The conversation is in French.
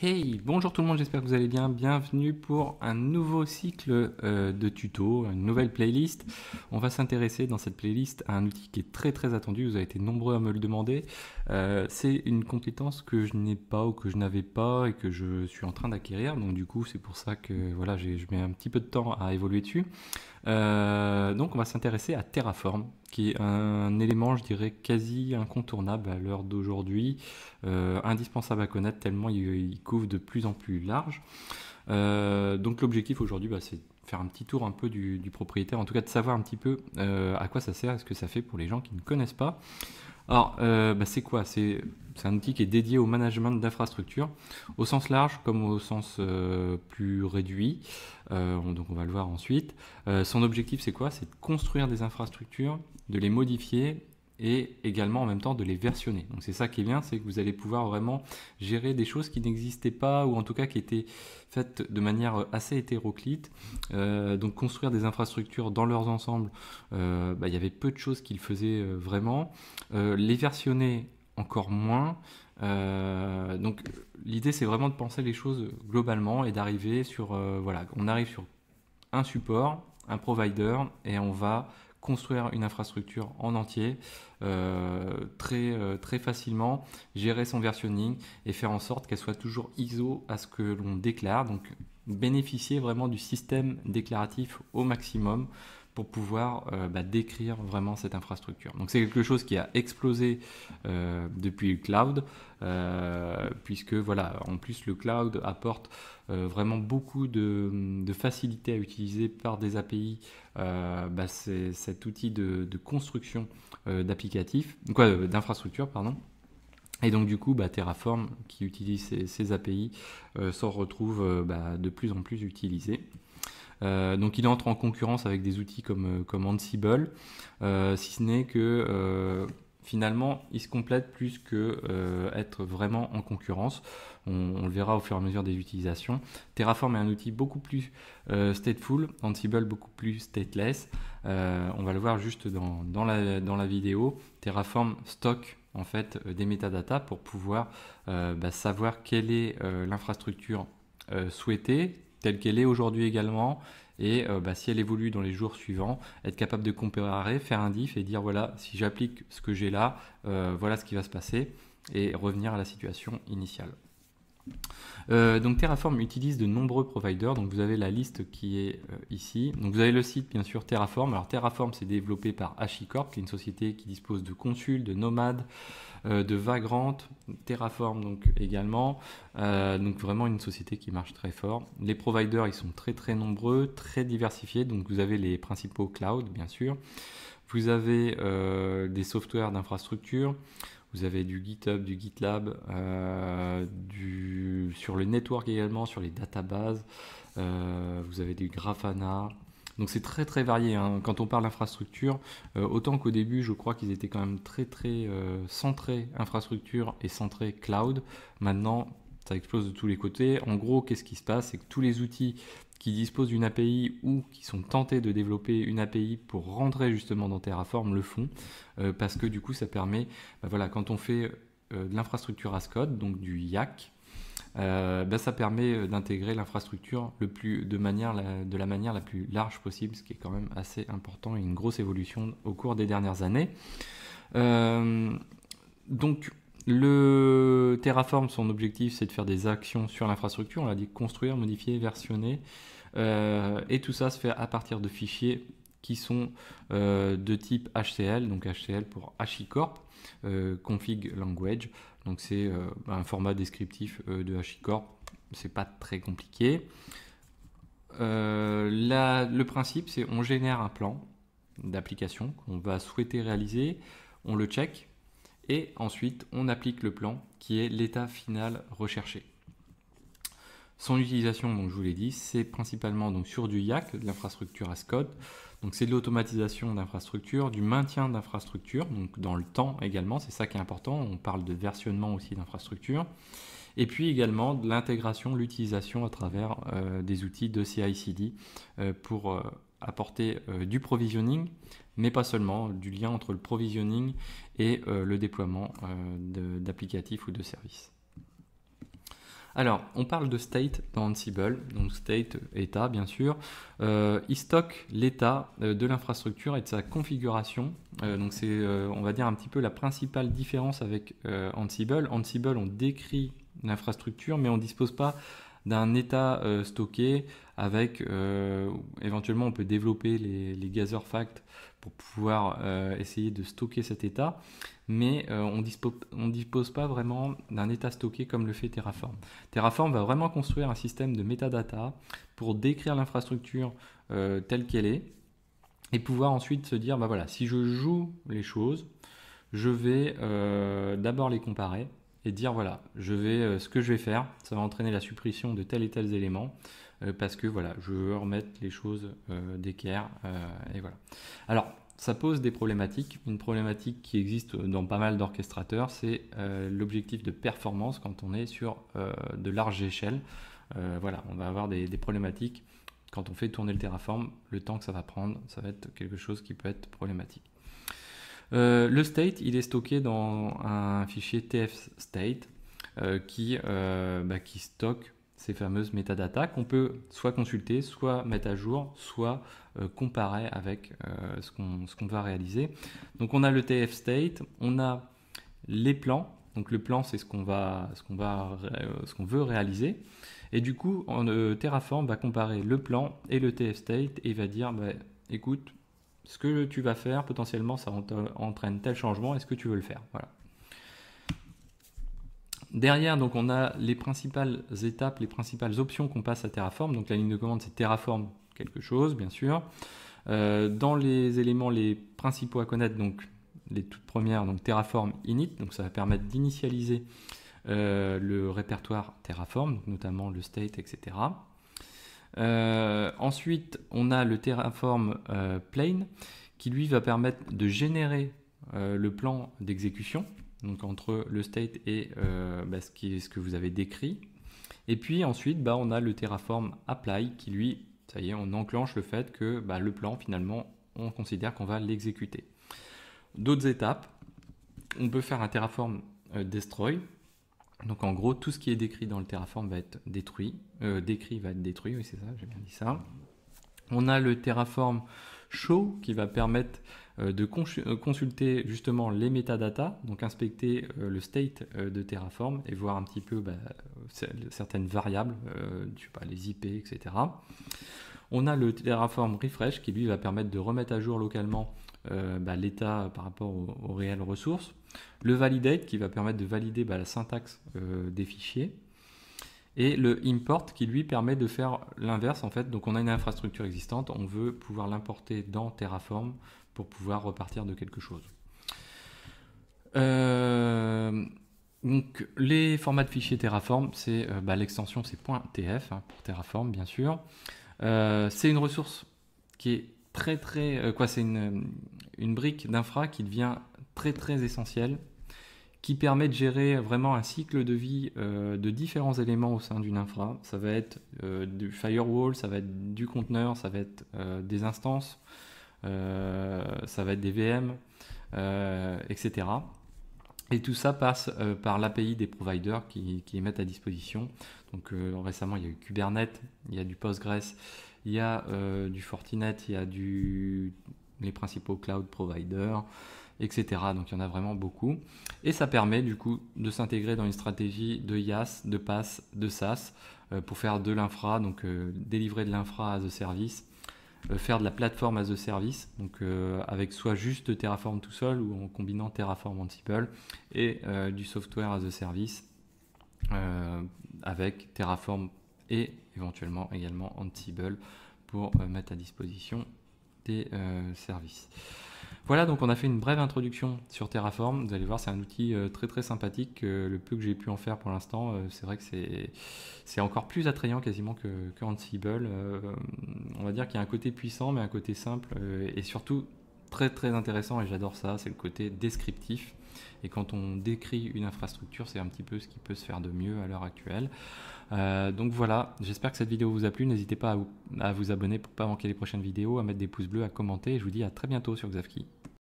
Hey, bonjour tout le monde, j'espère que vous allez bien. Bienvenue pour un nouveau cycle euh, de tutos, une nouvelle playlist. On va s'intéresser dans cette playlist à un outil qui est très très attendu, vous avez été nombreux à me le demander. Euh, c'est une compétence que je n'ai pas ou que je n'avais pas et que je suis en train d'acquérir, donc du coup c'est pour ça que voilà, je mets un petit peu de temps à évoluer dessus. Euh, donc on va s'intéresser à Terraform qui est un élément, je dirais, quasi incontournable à l'heure d'aujourd'hui, euh, indispensable à connaître tellement il, couvre de plus en plus large. Euh, donc l'objectif aujourd'hui, bah, c'est faire un petit tour un peu du, propriétaire, en tout cas de savoir un petit peu euh, à quoi ça sert, est ce que ça fait pour les gens qui ne connaissent pas. Alors, euh, bah, c'est quoi C'est un outil qui est dédié au management d'infrastructures, au sens large comme au sens euh, plus réduit. donc, on va le voir ensuite. son objectif, c'est quoi C'est de construire des infrastructures, de les modifier et également en même temps de les versionner. Donc c'est ça qui est bien, c'est que vous allez pouvoir vraiment gérer des choses qui n'existaient pas ou en tout cas qui étaient faites de manière assez hétéroclite. Euh, donc construire des infrastructures dans leurs ensembles, euh, bah, il y avait peu de choses qu'ils faisaient euh, vraiment. les versionner encore moins. donc l'idée c'est vraiment de penser les choses globalement et d'arriver sur voilà, on arrive sur un support, un provider et on va construire une infrastructure en entier euh, très, euh, très facilement, gérer son versionning et faire en sorte qu'elle soit toujours ISO à ce que l'on déclare. Donc bénéficier vraiment du système déclaratif au maximum pouvoir euh, bah, décrire vraiment cette infrastructure. Donc c'est quelque chose qui a explosé euh, depuis le cloud, euh, puisque voilà, en plus le cloud apporte vraiment beaucoup de, facilité à utiliser par des API bah, cet outil de, construction d'applicatifs, quoi, d'infrastructure, pardon. Et donc du coup, bah, Terraform, qui utilise ces, ces API, s'en retrouve bah, de plus en plus utilisé. Euh, donc il entre en concurrence avec des outils comme, euh, Ansible, euh, si ce n'est que finalement, il se complète plus que être vraiment en concurrence. On, le verra au fur et à mesure des utilisations. Terraform est un outil beaucoup plus stateful, Ansible beaucoup plus stateless. on va le voir juste dans, dans, la, vidéo. Terraform stocke en fait des métadatas pour pouvoir bah, savoir quelle est l'infrastructure souhaitée, telle qu'elle est aujourd'hui également, et euh, bah, si elle évolue dans les jours suivants, être capable de comparer, faire un diff et dire voilà, si j'applique ce que j'ai là, euh, voilà ce qui va se passer, et revenir à la situation initiale. Euh, donc Terraform utilise de nombreux providers, donc vous avez la liste qui est euh, ici. Donc vous avez le site bien sûr Terraform. Alors Terraform c'est développé par HashiCorp, qui est une société qui dispose de consuls, de nomades, euh, de Vagrant, Terraform donc également. donc vraiment une société qui marche très fort. Les providers ils sont très très nombreux, très diversifiés. Donc vous avez les principaux clouds bien sûr. Vous avez des softwares d'infrastructure. Vous avez du GitHub, du GitLab, euh, sur le network également, sur les databases. Euh, vous avez du Grafana. Donc c'est très très varié. Hein. Quand on parle d'infrastructure, euh, autant qu'au début, je crois qu'ils étaient quand même très très centrés infrastructure et centrés cloud. Maintenant, ça explose de tous les côtés. En gros, qu'est-ce qui se passe C'est que tous les outils qui disposent d'une API ou qui sont tentés de développer une API pour rentrer justement dans Terraform le font, euh, parce que du coup ça permet, bah voilà, quand on fait euh, de l'infrastructure as code, donc du YAC, euh, bah ça permet d'intégrer l'infrastructure le plus de manière la, de la manière la plus large possible, ce qui est quand même assez important et une grosse évolution au cours des dernières années. donc le Terraform, son objectif, c'est de faire des actions sur l'infrastructure. On l'a dit, construire, modifier, versionner. Euh, et tout ça se fait à partir de fichiers qui sont euh, de type HCL, donc HCL pour HashiCorp, euh, Config Language. Donc c'est un format descriptif de Ce C'est pas très compliqué. le principe, c'est on génère un plan d'application qu'on va souhaiter réaliser, on le check, et ensuite on applique le plan qui est l'état final recherché. Son utilisation, donc je vous l'ai dit, c'est principalement donc sur du IAC, de l'infrastructure as code. Donc c'est de l'automatisation d'infrastructure, du maintien d'infrastructure, donc dans le temps également, c'est ça qui est important. On parle de versionnement aussi d'infrastructure. Et puis également de l'intégration, l'utilisation à travers euh, des outils de CI/CD euh, pour euh, apporter euh, du provisioning, mais pas seulement, du lien entre le provisioning et euh, le déploiement euh, d'applicatifs ou de services. Alors, on parle de state dans Ansible, donc state, état bien sûr. il stocke l'état de l'infrastructure et de sa configuration. donc c'est, on va dire, un petit peu la principale différence avec Ansible. Ansible, on décrit l'infrastructure, mais on ne dispose pas d'un état euh, stocké avec euh, éventuellement on peut développer les, les facts pour pouvoir euh, essayer de stocker cet état mais on ne dispose pas vraiment d'un état stocké comme le fait Terraform. Terraform va vraiment construire un système de metadata pour décrire l'infrastructure telle qu'elle est et pouvoir ensuite se dire, bah voilà, si je joue les choses, je vais d'abord les comparer, dire voilà, je vais, euh, ce que je vais faire, ça va entraîner la suppression de tels et tels éléments euh, parce que voilà, je veux remettre les choses euh, d'équerre et voilà. Alors, ça pose des problématiques. Une problématique qui existe dans pas mal d'orchestrateurs, c'est l'objectif de performance quand on est sur de larges échelles. voilà, on va avoir des, des, problématiques quand on fait tourner le Terraform. Le temps que ça va prendre, ça va être quelque chose qui peut être problématique. Euh, le state, il est stocké dans un fichier tf state euh, euh, bah, qui, stocke ces fameuses métadatas qu'on peut soit consulter, soit mettre à jour, soit comparer avec ce qu'on va réaliser. Donc on a le tf state, on a les plans. Donc le plan, c'est ce qu'on veut réaliser. Et du coup, Terraform va comparer le plan et le tf state et va dire, bah, écoute, ce que tu vas faire, potentiellement, ça entraîne tel changement, est-ce que tu veux le faire Voilà. Derrière, donc, on a les principales étapes, les principales options qu'on passe à Terraform. Donc, la ligne de commande, c'est Terraform quelque chose, bien sûr. Euh, dans les éléments les principaux à connaître, donc, les toutes premières, donc Terraform init, donc ça va permettre d'initialiser euh, le répertoire Terraform, notamment le state, etc. Euh, ensuite, on a le Terraform euh, Plane qui lui va permettre de générer euh, le plan d'exécution, donc entre le state et bah, ce, que vous avez décrit. Et puis ensuite, bah, on a le Terraform Apply qui lui, ça y est, on enclenche le fait que bah, le plan finalement, on considère qu'on va l'exécuter. D'autres étapes, on peut faire un Terraform Destroy donc en gros, tout ce qui est décrit dans le Terraform va être détruit. Euh, décrit va être détruit, oui c'est ça, j'ai bien dit ça. On a le Terraform Show qui va permettre euh, de euh, consulter justement les métadatas, donc inspecter le state de Terraform et voir un petit peu bah, certaines variables, sais pas, les IP, etc. On a le Terraform Refresh qui lui va permettre de remettre à jour localement euh, bah, l'état par rapport aux, réelles ressources. Le validate qui va permettre de valider bah, la syntaxe euh, des fichiers. Et le import qui lui permet de faire l'inverse en fait. Donc on a une infrastructure existante, on veut pouvoir l'importer dans Terraform pour pouvoir repartir de quelque chose. Euh, donc les formats de fichiers Terraform, c'est bah, l'extension c'est .tf hein, pour Terraform bien sûr. c'est une ressource qui est très très euh, quoi c'est une, brique d'infra qui devient très très essentielle qui permet de gérer vraiment un cycle de vie euh, de différents éléments au sein d'une infra. Ça va être euh, du firewall, ça va être du conteneur, ça va être des instances, ça va être des VM, etc. Et tout ça passe par l'API des providers qui, qui, les mettent à disposition. Donc récemment, il y a eu Kubernetes, il y a du Postgres, il y a euh, du Fortinet, il y a du, les principaux cloud providers, etc. Donc il y en a vraiment beaucoup. Et ça permet du coup de s'intégrer dans une stratégie de IaaS, de PaaS, de SaaS euh, pour faire de l'infra, donc euh, délivrer de l'infra as a service, faire de la plateforme as a service, donc avec soit juste Terraform tout seul ou en combinant Terraform Ansible et du software as a service avec Terraform et éventuellement également Ansible pour euh, mettre à disposition des euh, services. Voilà, donc on a fait une brève introduction sur Terraform. Vous allez voir, c'est un outil euh, très très sympathique. Le peu que j'ai pu en faire pour l'instant, c'est vrai que c'est encore plus attrayant quasiment que, que Ansible. On va dire qu'il y a un côté puissant, mais un côté simple et surtout très très intéressant et j'adore ça, c'est le côté descriptif. Et quand on décrit une infrastructure, c'est un petit peu ce qui peut se faire de mieux à l'heure actuelle. Euh, donc voilà, j'espère que cette vidéo vous a plu. N'hésitez pas à vous, à vous abonner pour ne pas manquer les prochaines vidéos, à mettre des pouces bleus, à commenter. Et je vous dis à très bientôt sur Xavki.